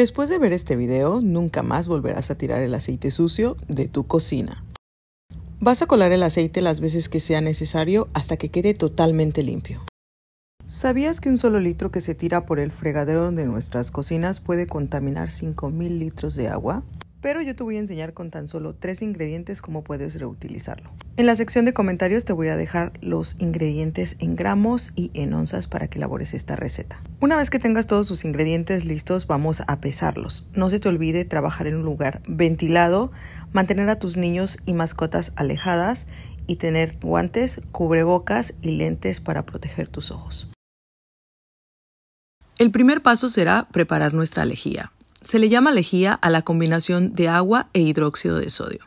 Después de ver este video, nunca más volverás a tirar el aceite sucio de tu cocina. Vas a colar el aceite las veces que sea necesario hasta que quede totalmente limpio. ¿Sabías que un solo litro que se tira por el fregadero de nuestras cocinas puede contaminar 5.000 litros de agua? pero yo te voy a enseñar con tan solo tres ingredientes cómo puedes reutilizarlo. En la sección de comentarios te voy a dejar los ingredientes en gramos y en onzas para que elabores esta receta. Una vez que tengas todos tus ingredientes listos, vamos a pesarlos. No se te olvide trabajar en un lugar ventilado, mantener a tus niños y mascotas alejadas y tener guantes, cubrebocas y lentes para proteger tus ojos. El primer paso será preparar nuestra lejía. Se le llama lejía a la combinación de agua e hidróxido de sodio.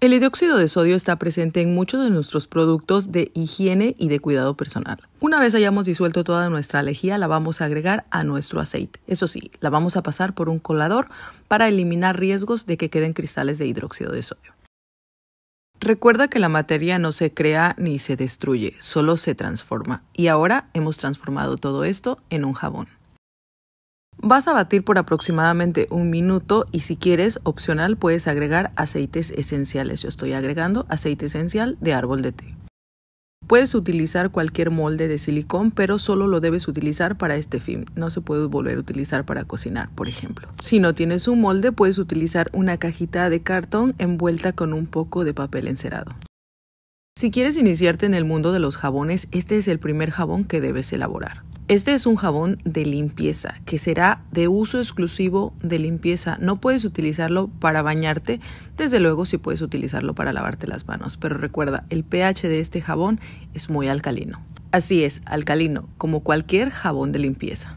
El hidróxido de sodio está presente en muchos de nuestros productos de higiene y de cuidado personal. Una vez hayamos disuelto toda nuestra lejía, la vamos a agregar a nuestro aceite. Eso sí, la vamos a pasar por un colador para eliminar riesgos de que queden cristales de hidróxido de sodio. Recuerda que la materia no se crea ni se destruye, solo se transforma. Y ahora hemos transformado todo esto en un jabón. Vas a batir por aproximadamente un minuto y si quieres, opcional, puedes agregar aceites esenciales. Yo estoy agregando aceite esencial de árbol de té. Puedes utilizar cualquier molde de silicón, pero solo lo debes utilizar para este fin. No se puede volver a utilizar para cocinar, por ejemplo. Si no tienes un molde, puedes utilizar una cajita de cartón envuelta con un poco de papel encerado. Si quieres iniciarte en el mundo de los jabones, este es el primer jabón que debes elaborar. Este es un jabón de limpieza que será de uso exclusivo de limpieza. No puedes utilizarlo para bañarte, desde luego sí puedes utilizarlo para lavarte las manos, pero recuerda, el pH de este jabón es muy alcalino. Así es, alcalino, como cualquier jabón de limpieza.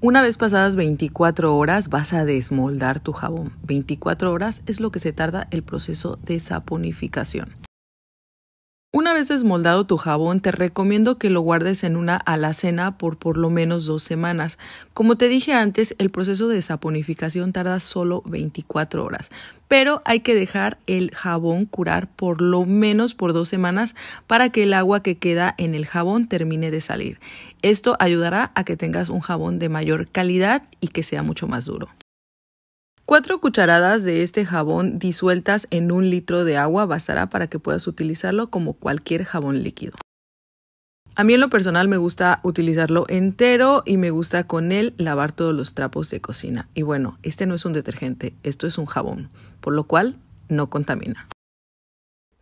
Una vez pasadas 24 horas vas a desmoldar tu jabón. 24 horas es lo que se tarda el proceso de saponificación vez desmoldado tu jabón, te recomiendo que lo guardes en una alacena por por lo menos dos semanas. Como te dije antes, el proceso de saponificación tarda solo 24 horas, pero hay que dejar el jabón curar por lo menos por dos semanas para que el agua que queda en el jabón termine de salir. Esto ayudará a que tengas un jabón de mayor calidad y que sea mucho más duro. Cuatro cucharadas de este jabón disueltas en un litro de agua bastará para que puedas utilizarlo como cualquier jabón líquido. A mí en lo personal me gusta utilizarlo entero y me gusta con él lavar todos los trapos de cocina. Y bueno, este no es un detergente, esto es un jabón, por lo cual no contamina.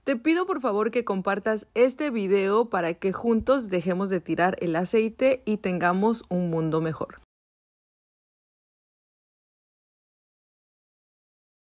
Te pido por favor que compartas este video para que juntos dejemos de tirar el aceite y tengamos un mundo mejor.